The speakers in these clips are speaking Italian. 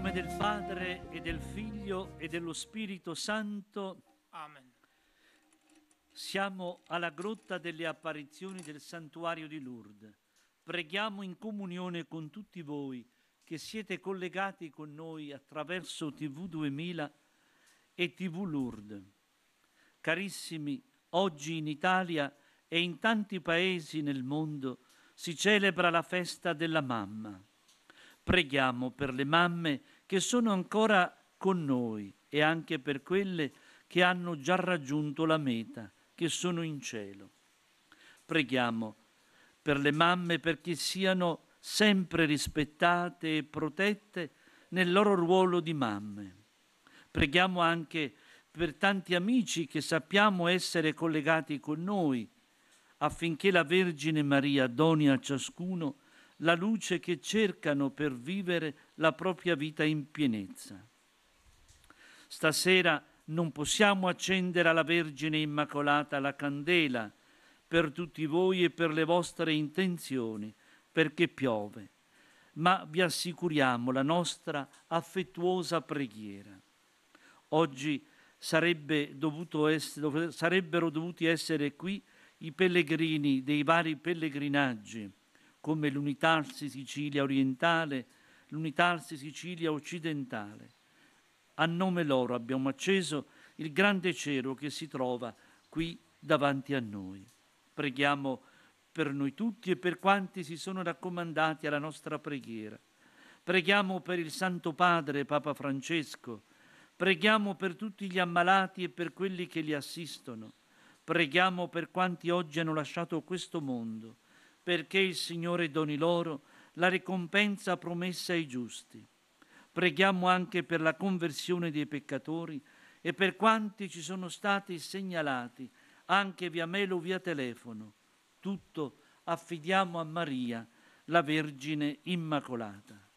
nome del Padre e del Figlio e dello Spirito Santo. Amen. Siamo alla grotta delle apparizioni del santuario di Lourdes. Preghiamo in comunione con tutti voi che siete collegati con noi attraverso TV2000 e TV Lourdes. Carissimi, oggi in Italia e in tanti paesi nel mondo si celebra la festa della mamma. Preghiamo per le mamme che sono ancora con noi e anche per quelle che hanno già raggiunto la meta, che sono in cielo. Preghiamo per le mamme perché siano sempre rispettate e protette nel loro ruolo di mamme. Preghiamo anche per tanti amici che sappiamo essere collegati con noi, affinché la Vergine Maria doni a ciascuno la luce che cercano per vivere la propria vita in pienezza. Stasera non possiamo accendere alla Vergine Immacolata la candela per tutti voi e per le vostre intenzioni, perché piove, ma vi assicuriamo la nostra affettuosa preghiera. Oggi sarebbe essere, sarebbero dovuti essere qui i pellegrini dei vari pellegrinaggi, come l'Unità Sicilia orientale, l'unitarsi Sicilia occidentale. A nome loro abbiamo acceso il grande cielo che si trova qui davanti a noi. Preghiamo per noi tutti e per quanti si sono raccomandati alla nostra preghiera. Preghiamo per il Santo Padre, Papa Francesco. Preghiamo per tutti gli ammalati e per quelli che li assistono. Preghiamo per quanti oggi hanno lasciato questo mondo, perché il Signore doni loro la ricompensa promessa ai giusti. Preghiamo anche per la conversione dei peccatori e per quanti ci sono stati segnalati anche via mail o via telefono. Tutto affidiamo a Maria, la Vergine Immacolata.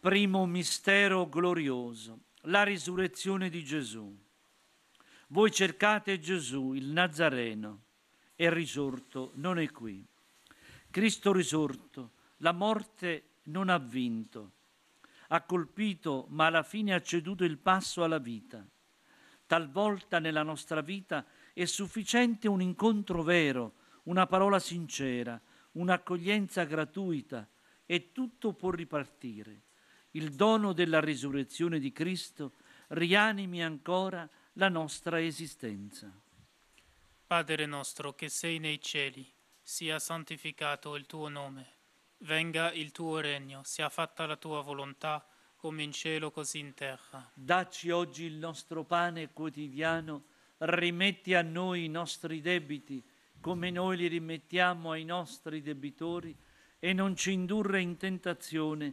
Primo mistero glorioso la risurrezione di Gesù. Voi cercate Gesù, il Nazareno, è risorto, non è qui. Cristo risorto, la morte non ha vinto, ha colpito ma alla fine ha ceduto il passo alla vita. Talvolta nella nostra vita è sufficiente un incontro vero, una parola sincera, un'accoglienza gratuita e tutto può ripartire il dono della risurrezione di Cristo rianimi ancora la nostra esistenza. Padre nostro che sei nei cieli, sia santificato il tuo nome, venga il tuo regno, sia fatta la tua volontà, come in cielo così in terra. Dacci oggi il nostro pane quotidiano, rimetti a noi i nostri debiti, come noi li rimettiamo ai nostri debitori, e non ci indurre in tentazione,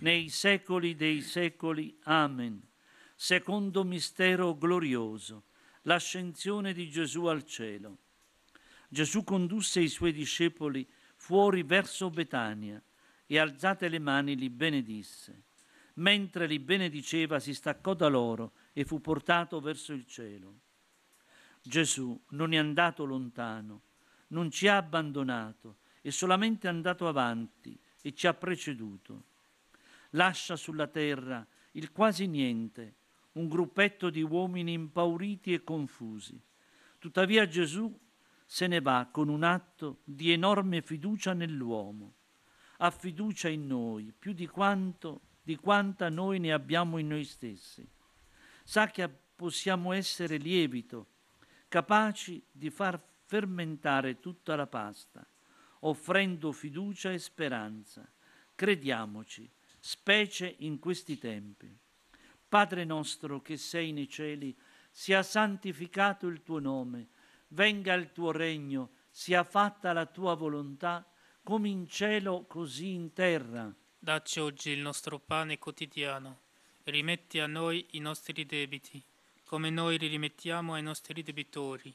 nei secoli dei secoli. Amen. Secondo mistero glorioso, l'ascensione di Gesù al cielo. Gesù condusse i suoi discepoli fuori verso Betania e alzate le mani li benedisse. Mentre li benediceva si staccò da loro e fu portato verso il cielo. Gesù non è andato lontano, non ci ha abbandonato, è solamente andato avanti e ci ha preceduto lascia sulla terra il quasi niente, un gruppetto di uomini impauriti e confusi. Tuttavia Gesù se ne va con un atto di enorme fiducia nell'uomo. Ha fiducia in noi più di, quanto, di quanta noi ne abbiamo in noi stessi. Sa che possiamo essere lievito, capaci di far fermentare tutta la pasta, offrendo fiducia e speranza. Crediamoci specie in questi tempi. Padre nostro che sei nei cieli, sia santificato il tuo nome, venga il tuo regno, sia fatta la tua volontà, come in cielo così in terra. Dacci oggi il nostro pane quotidiano e rimetti a noi i nostri debiti, come noi li rimettiamo ai nostri debitori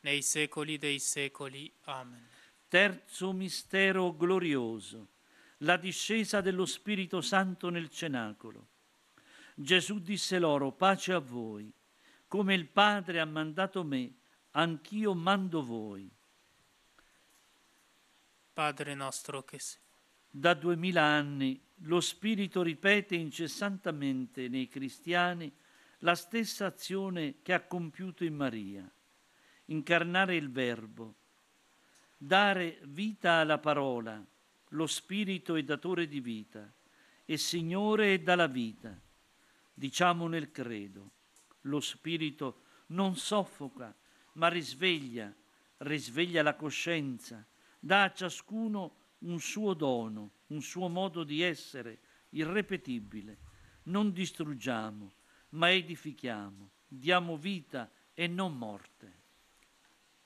nei secoli dei secoli. Amen. Terzo mistero glorioso, la discesa dello Spirito Santo nel cenacolo. Gesù disse loro, pace a voi, come il Padre ha mandato me, anch'io mando voi. Padre nostro che sei. Da duemila anni lo Spirito ripete incessantemente nei cristiani la stessa azione che ha compiuto in Maria incarnare il Verbo, dare vita alla parola, lo Spirito è datore di vita e Signore è dalla vita. Diciamo nel credo, lo Spirito non soffoca, ma risveglia, risveglia la coscienza, dà a ciascuno un suo dono, un suo modo di essere irrepetibile. Non distruggiamo, ma edifichiamo, diamo vita e non morte.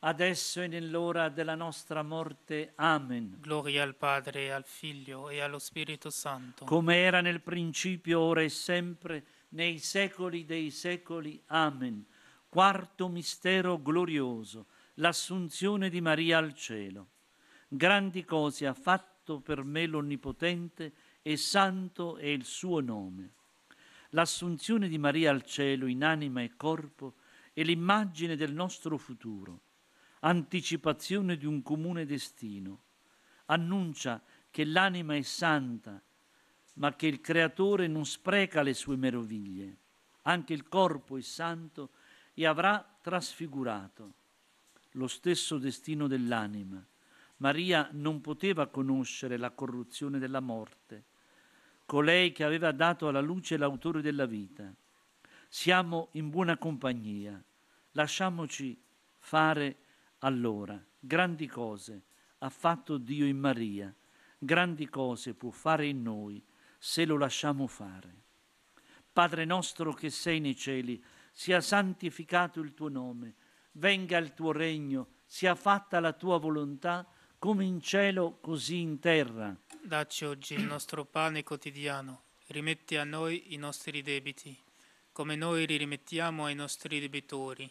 adesso e nell'ora della nostra morte. Amen. Gloria al Padre, al Figlio e allo Spirito Santo. Come era nel principio, ora e sempre, nei secoli dei secoli. Amen. Quarto mistero glorioso, l'assunzione di Maria al cielo. Grandi cose ha fatto per me l'Onnipotente e santo è il suo nome. L'assunzione di Maria al cielo in anima e corpo è l'immagine del nostro futuro anticipazione di un comune destino. Annuncia che l'anima è santa, ma che il Creatore non spreca le sue meraviglie. Anche il corpo è santo e avrà trasfigurato lo stesso destino dell'anima. Maria non poteva conoscere la corruzione della morte, colei che aveva dato alla luce l'autore della vita. Siamo in buona compagnia, lasciamoci fare allora, grandi cose ha fatto Dio in Maria, grandi cose può fare in noi se lo lasciamo fare. Padre nostro che sei nei cieli, sia santificato il tuo nome, venga il tuo regno, sia fatta la tua volontà, come in cielo, così in terra. Dacci oggi il nostro pane quotidiano, rimetti a noi i nostri debiti, come noi li rimettiamo ai nostri debitori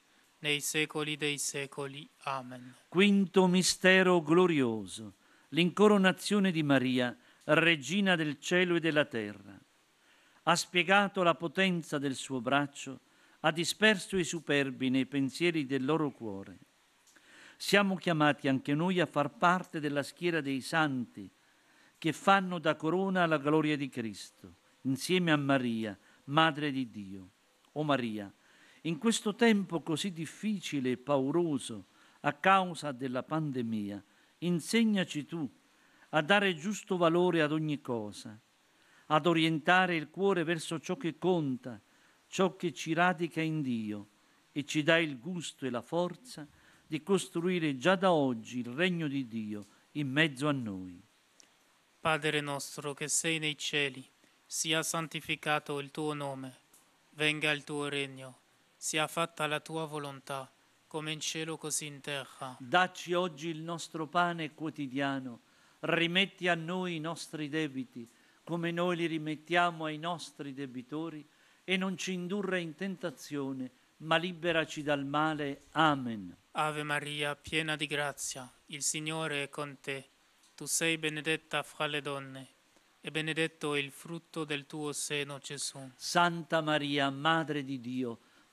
nei secoli dei secoli. Amen. Quinto mistero glorioso, l'incoronazione di Maria, regina del cielo e della terra. Ha spiegato la potenza del suo braccio, ha disperso i superbi nei pensieri del loro cuore. Siamo chiamati anche noi a far parte della schiera dei santi che fanno da corona alla gloria di Cristo, insieme a Maria, Madre di Dio. O Maria, in questo tempo così difficile e pauroso a causa della pandemia, insegnaci tu a dare giusto valore ad ogni cosa, ad orientare il cuore verso ciò che conta, ciò che ci radica in Dio e ci dà il gusto e la forza di costruire già da oggi il regno di Dio in mezzo a noi. Padre nostro che sei nei cieli, sia santificato il tuo nome, venga il tuo regno sia fatta la tua volontà, come in cielo così in terra. Dacci oggi il nostro pane quotidiano, rimetti a noi i nostri debiti, come noi li rimettiamo ai nostri debitori, e non ci indurre in tentazione, ma liberaci dal male. Amen. Ave Maria, piena di grazia, il Signore è con te. Tu sei benedetta fra le donne, e benedetto è il frutto del tuo seno, Gesù. Santa Maria, Madre di Dio,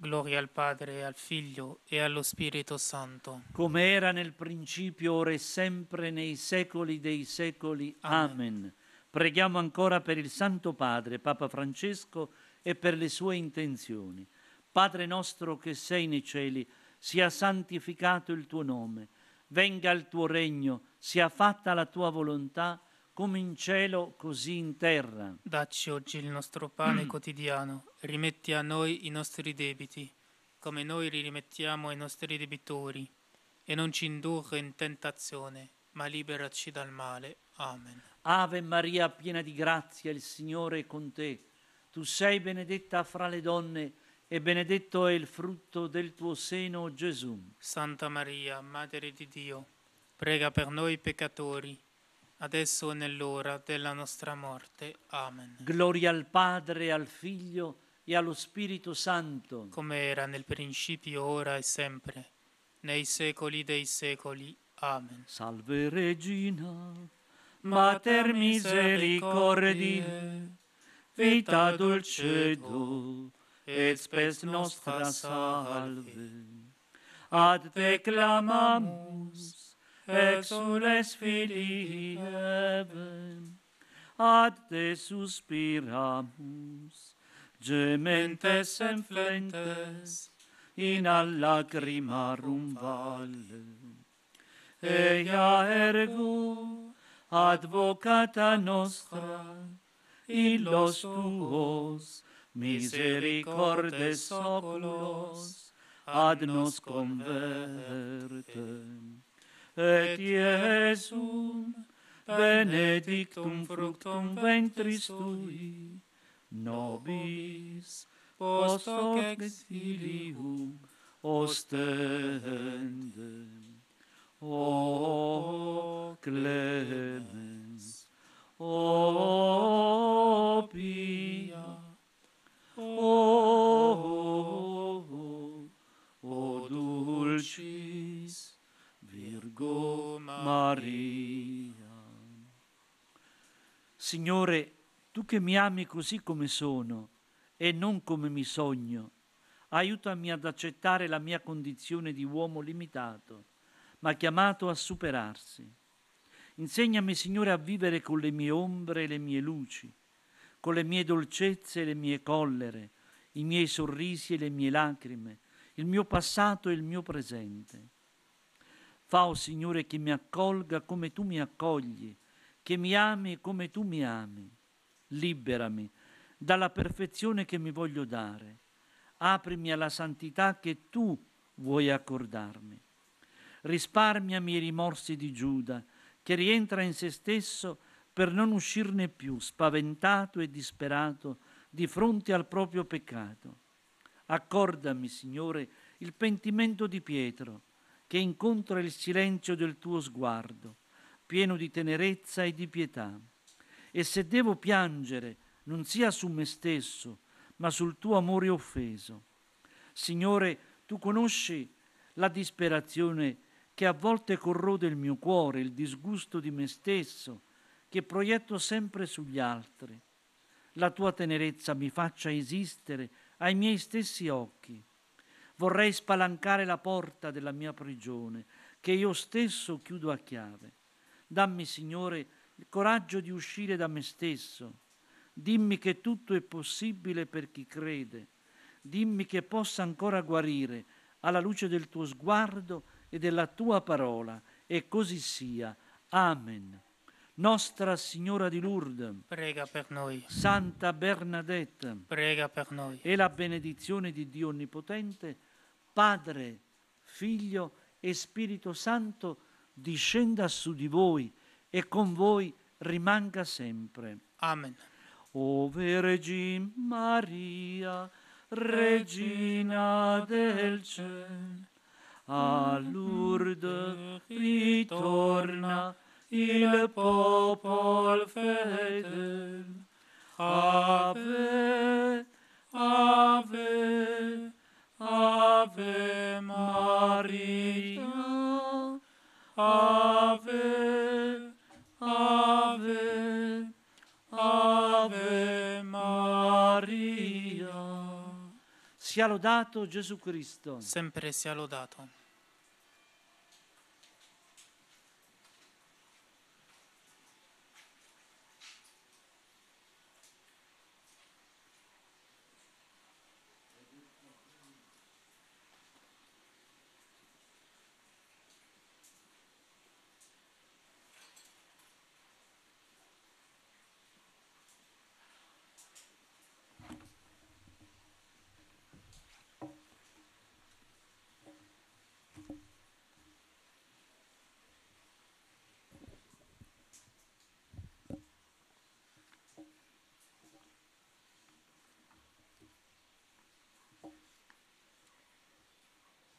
Gloria al Padre, al Figlio e allo Spirito Santo. Come era nel principio, ora e sempre, nei secoli dei secoli. Amen. Amen. Preghiamo ancora per il Santo Padre, Papa Francesco, e per le sue intenzioni. Padre nostro che sei nei cieli, sia santificato il tuo nome. Venga il tuo regno, sia fatta la tua volontà come in cielo, così in terra. Dacci oggi il nostro pane mm. quotidiano, rimetti a noi i nostri debiti, come noi li rimettiamo ai nostri debitori, e non ci indurre in tentazione, ma liberaci dal male. Amen. Ave Maria, piena di grazia, il Signore è con te. Tu sei benedetta fra le donne, e benedetto è il frutto del tuo seno, Gesù. Santa Maria, Madre di Dio, prega per noi peccatori adesso e nell'ora della nostra morte. Amen. Gloria al Padre, al Figlio e allo Spirito Santo, come era nel principio, ora e sempre, nei secoli dei secoli. Amen. Salve Regina, Mater misericordiae, vita dulcedo, et spes nostra salve. Ad te clamamus, exules filii ad te suspiramus, gementes en in al lacrimarum valle. Eia ergo, advocata nostra, los tuos, misericordes oculos, ad nos et Iesum, benedictum fructum ventris tui, nobis post hoc exilium ostendem. O clemens, o pia, o Maria. Signore, tu che mi ami così come sono e non come mi sogno, aiutami ad accettare la mia condizione di uomo limitato, ma chiamato a superarsi. Insegnami, Signore, a vivere con le mie ombre e le mie luci, con le mie dolcezze e le mie collere, i miei sorrisi e le mie lacrime, il mio passato e il mio presente. Fa, o oh Signore, che mi accolga come tu mi accogli, che mi ami come tu mi ami. Liberami dalla perfezione che mi voglio dare. Aprimi alla santità che tu vuoi accordarmi. Risparmiami i rimorsi di Giuda, che rientra in se stesso per non uscirne più, spaventato e disperato di fronte al proprio peccato. Accordami, Signore, il pentimento di Pietro che incontra il silenzio del tuo sguardo, pieno di tenerezza e di pietà. E se devo piangere, non sia su me stesso, ma sul tuo amore offeso. Signore, tu conosci la disperazione che a volte corrode il mio cuore, il disgusto di me stesso, che proietto sempre sugli altri. La tua tenerezza mi faccia esistere ai miei stessi occhi vorrei spalancare la porta della mia prigione, che io stesso chiudo a chiave. Dammi, Signore, il coraggio di uscire da me stesso. Dimmi che tutto è possibile per chi crede. Dimmi che possa ancora guarire alla luce del tuo sguardo e della tua parola. E così sia. Amen. Nostra Signora di Lourdes, prega per noi. Santa Bernadette, prega per noi. E la benedizione di Dio Onnipotente, Padre, Figlio e Spirito Santo, discenda su di voi e con voi rimanga sempre. Amen. O Vergine Maria, Regina del Cielo, a Lourdes ritorna il popolo fedel. Ave, ave, Ave Maria, Ave, Ave, Ave Maria. Sia lodato Gesù Cristo. Sempre sia lodato.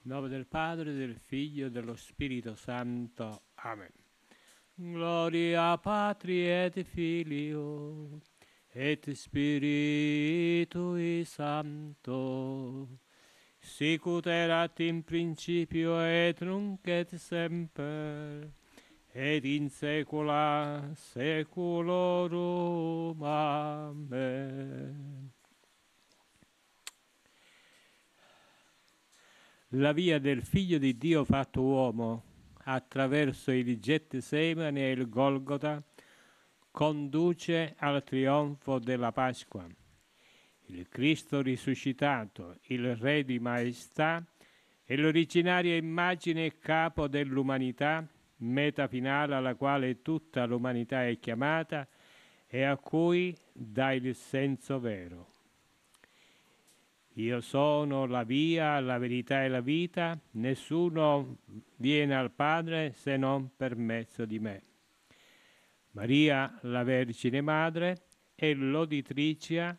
nome del Padre, del Figlio e dello Spirito Santo. Amen. Gloria Patri et Filio et Spiritui Santo. sicut erat in principio et nunc et semper, et in saecula saeculorum. Amen. la via del figlio di Dio fatto uomo attraverso i ligetti e il Golgota conduce al trionfo della Pasqua. Il Cristo risuscitato, il Re di Maestà, è l'originaria immagine e capo dell'umanità, meta finale alla quale tutta l'umanità è chiamata e a cui dà il senso vero. Io sono la via, la verità e la vita, nessuno viene al Padre se non per mezzo di me. Maria, la Vergine Madre, è l'oditricia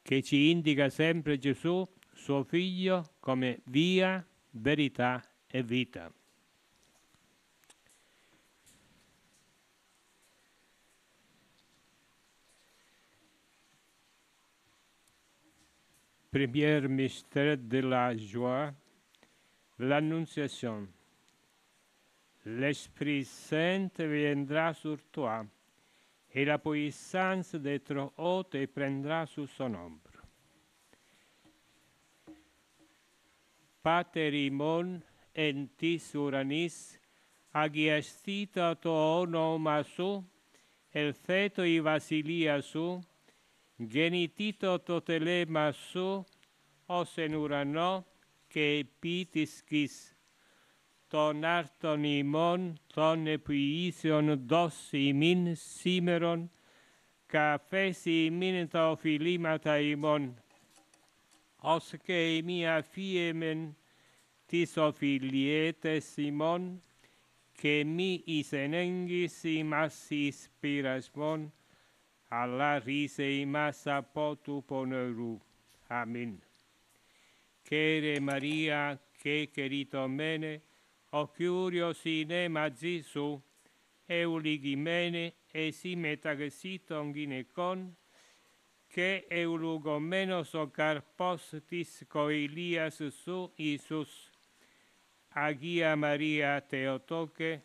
che ci indica sempre Gesù, suo Figlio, come via, verità e vita. Premier mystère de la joie, l'Annonciation. L'Esprit Saint viendra sur toi et la puissance d'être haute et prendra sous son ombre. Paterimon entis uranis agiastita to onomasu, el feto i vasilia su, τελέμα το ως εν ουρανό και επί της γης. Τον άρτον ημών των επιήσεων δώσ' ημίν σήμερον, καφές ημίν τα οφειλήματα ημών, ως και ημί αφίεμεν τις οφειλιέτες ημών, και μη εις ενέγγιση μας εις πειρασμόν, αλλά ρίσε ημάς από του πονερού. Αμήν. Κέρε Μαρία και κεριτωμένε, ο Κύριος είναι μαζί σου, εουλυγημένε εσύ μεταξύ των γυναικών και εουλουγωμένος ο καρπός της κοηλίας σου Ιησούς. Αγία Μαρία Θεοτόκε,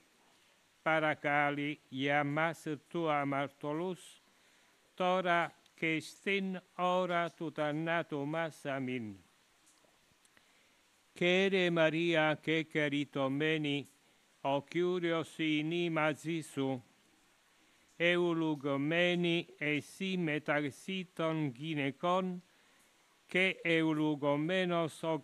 παρακάλει για μας του αμαρτωλούς, τώρα και στην ώρα του τανάτου μας. Αμήν. Κύριε Μαρία και κεριτωμένη, ο Κύριος είναι μαζί σου. Ευλογημένη εσύ μεταξύ των γυναικών και ευλογωμένος ο